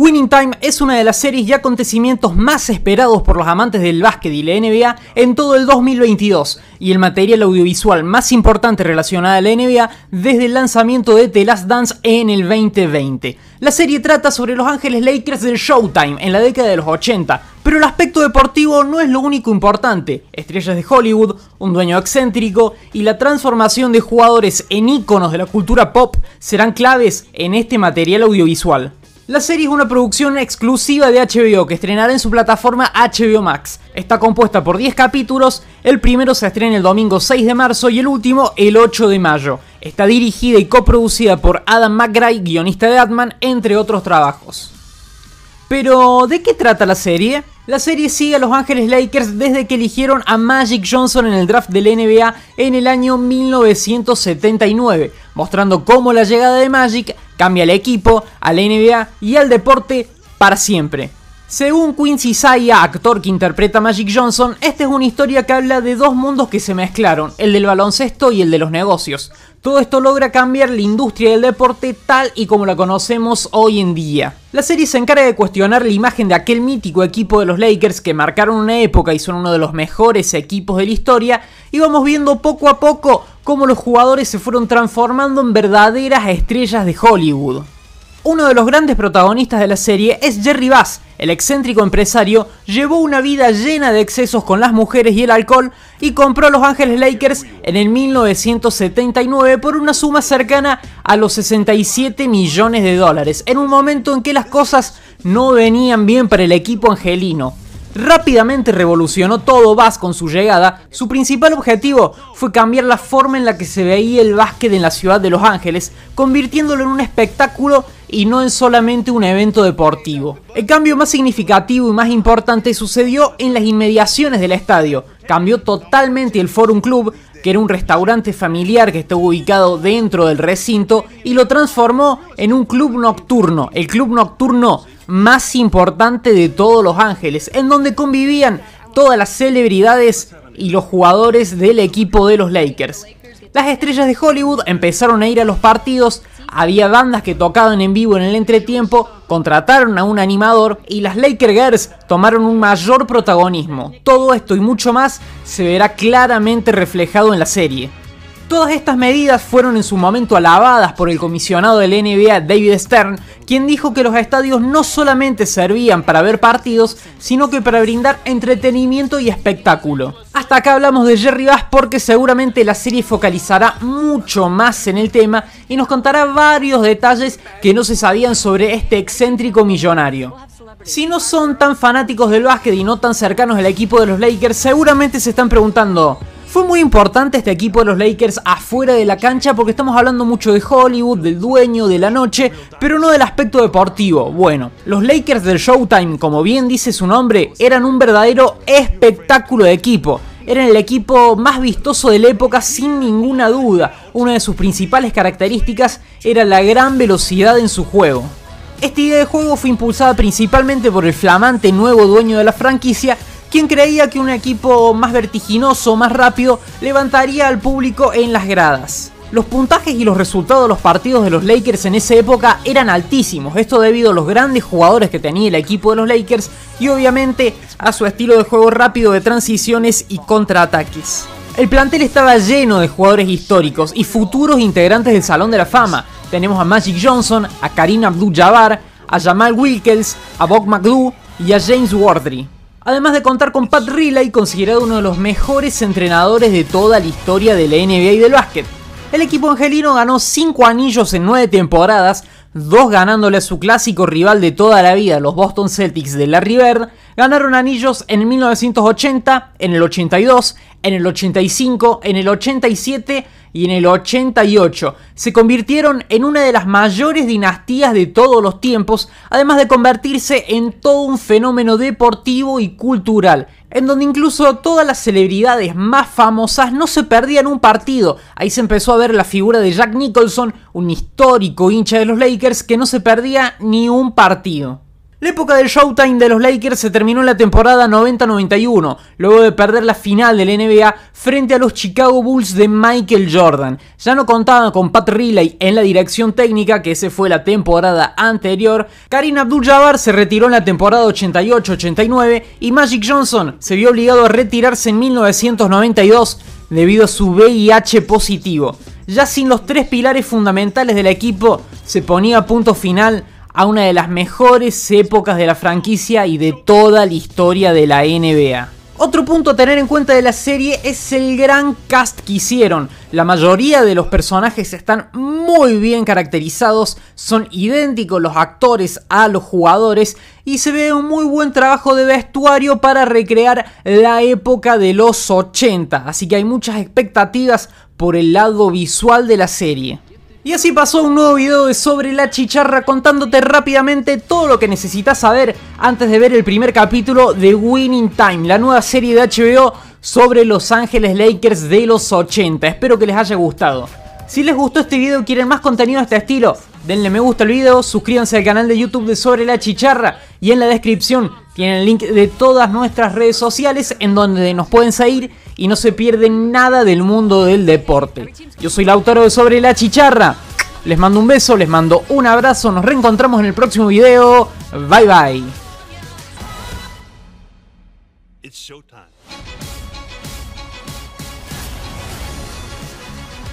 Winning Time es una de las series y acontecimientos más esperados por los amantes del básquet y la NBA en todo el 2022 y el material audiovisual más importante relacionado a la NBA desde el lanzamiento de The Last Dance en el 2020. La serie trata sobre los Ángeles Lakers del Showtime en la década de los 80, pero el aspecto deportivo no es lo único importante. Estrellas de Hollywood, un dueño excéntrico y la transformación de jugadores en íconos de la cultura pop serán claves en este material audiovisual. La serie es una producción exclusiva de HBO que estrenará en su plataforma HBO Max. Está compuesta por 10 capítulos, el primero se estrena el domingo 6 de marzo y el último el 8 de mayo. Está dirigida y coproducida por Adam McGray, guionista de Batman, entre otros trabajos. Pero, ¿de qué trata la serie? La serie sigue a Los Ángeles Lakers desde que eligieron a Magic Johnson en el draft del NBA en el año 1979, mostrando cómo la llegada de Magic cambia el equipo, a la NBA y al deporte para siempre. Según Quincy Zaya, actor que interpreta a Magic Johnson, esta es una historia que habla de dos mundos que se mezclaron, el del baloncesto y el de los negocios. Todo esto logra cambiar la industria del deporte tal y como la conocemos hoy en día. La serie se encarga de cuestionar la imagen de aquel mítico equipo de los Lakers que marcaron una época y son uno de los mejores equipos de la historia, y vamos viendo poco a poco cómo los jugadores se fueron transformando en verdaderas estrellas de Hollywood. Uno de los grandes protagonistas de la serie es Jerry Bass, el excéntrico empresario, llevó una vida llena de excesos con las mujeres y el alcohol y compró Los Ángeles Lakers en el 1979 por una suma cercana a los 67 millones de dólares, en un momento en que las cosas no venían bien para el equipo angelino. Rápidamente revolucionó todo Bass con su llegada, su principal objetivo fue cambiar la forma en la que se veía el básquet en la ciudad de Los Ángeles, convirtiéndolo en un espectáculo y no en solamente un evento deportivo. El cambio más significativo y más importante sucedió en las inmediaciones del estadio. Cambió totalmente el Forum Club, que era un restaurante familiar que estaba ubicado dentro del recinto, y lo transformó en un club nocturno. El club nocturno más importante de todos Los Ángeles, en donde convivían todas las celebridades y los jugadores del equipo de los Lakers. Las estrellas de Hollywood empezaron a ir a los partidos, había bandas que tocaban en vivo en el entretiempo, contrataron a un animador y las Laker Girls tomaron un mayor protagonismo. Todo esto y mucho más se verá claramente reflejado en la serie. Todas estas medidas fueron en su momento alabadas por el comisionado del NBA David Stern, quien dijo que los estadios no solamente servían para ver partidos, sino que para brindar entretenimiento y espectáculo. Hasta acá hablamos de Jerry Bass porque seguramente la serie focalizará mucho más en el tema y nos contará varios detalles que no se sabían sobre este excéntrico millonario. Si no son tan fanáticos del básquet y no tan cercanos al equipo de los Lakers, seguramente se están preguntando, fue muy importante este equipo de los Lakers afuera de la cancha porque estamos hablando mucho de Hollywood, del dueño, de la noche, pero no del aspecto deportivo. Bueno, los Lakers del Showtime, como bien dice su nombre, eran un verdadero espectáculo de equipo eran el equipo más vistoso de la época sin ninguna duda. Una de sus principales características era la gran velocidad en su juego. Esta idea de juego fue impulsada principalmente por el flamante nuevo dueño de la franquicia, quien creía que un equipo más vertiginoso, más rápido, levantaría al público en las gradas. Los puntajes y los resultados de los partidos de los Lakers en esa época eran altísimos, esto debido a los grandes jugadores que tenía el equipo de los Lakers y obviamente a su estilo de juego rápido de transiciones y contraataques. El plantel estaba lleno de jugadores históricos y futuros integrantes del Salón de la Fama. Tenemos a Magic Johnson, a Karim Abdul-Jabbar, a Jamal Wilkels, a Bob McDoo y a James Wardry. Además de contar con Pat Riley, considerado uno de los mejores entrenadores de toda la historia de la NBA y del básquet. El equipo angelino ganó 5 anillos en 9 temporadas, dos ganándole a su clásico rival de toda la vida, los Boston Celtics de Larry Bird, ganaron anillos en 1980, en el 82, en el 85, en el 87 y en el 88. Se convirtieron en una de las mayores dinastías de todos los tiempos, además de convertirse en todo un fenómeno deportivo y cultural, en donde incluso todas las celebridades más famosas no se perdían un partido. Ahí se empezó a ver la figura de Jack Nicholson, un histórico hincha de los Lakers que no se perdía ni un partido. La época del Showtime de los Lakers se terminó en la temporada 90-91, luego de perder la final del NBA frente a los Chicago Bulls de Michael Jordan. Ya no contaban con Pat Riley en la dirección técnica, que ese fue la temporada anterior. Karim Abdul-Jabbar se retiró en la temporada 88-89 y Magic Johnson se vio obligado a retirarse en 1992 debido a su VIH positivo. Ya sin los tres pilares fundamentales del equipo, se ponía a punto final a una de las mejores épocas de la franquicia y de toda la historia de la NBA. Otro punto a tener en cuenta de la serie es el gran cast que hicieron. La mayoría de los personajes están muy bien caracterizados, son idénticos los actores a los jugadores y se ve un muy buen trabajo de vestuario para recrear la época de los 80, así que hay muchas expectativas por el lado visual de la serie. Y así pasó un nuevo video de Sobre la Chicharra contándote rápidamente todo lo que necesitas saber antes de ver el primer capítulo de Winning Time, la nueva serie de HBO sobre Los Ángeles Lakers de los 80. Espero que les haya gustado. Si les gustó este video y quieren más contenido de este estilo, denle me gusta al video, suscríbanse al canal de YouTube de Sobre la Chicharra y en la descripción tienen el link de todas nuestras redes sociales en donde nos pueden seguir y no se pierden nada del mundo del deporte. Yo soy Lautaro de Sobre la Chicharra. Les mando un beso, les mando un abrazo, nos reencontramos en el próximo video. Bye bye.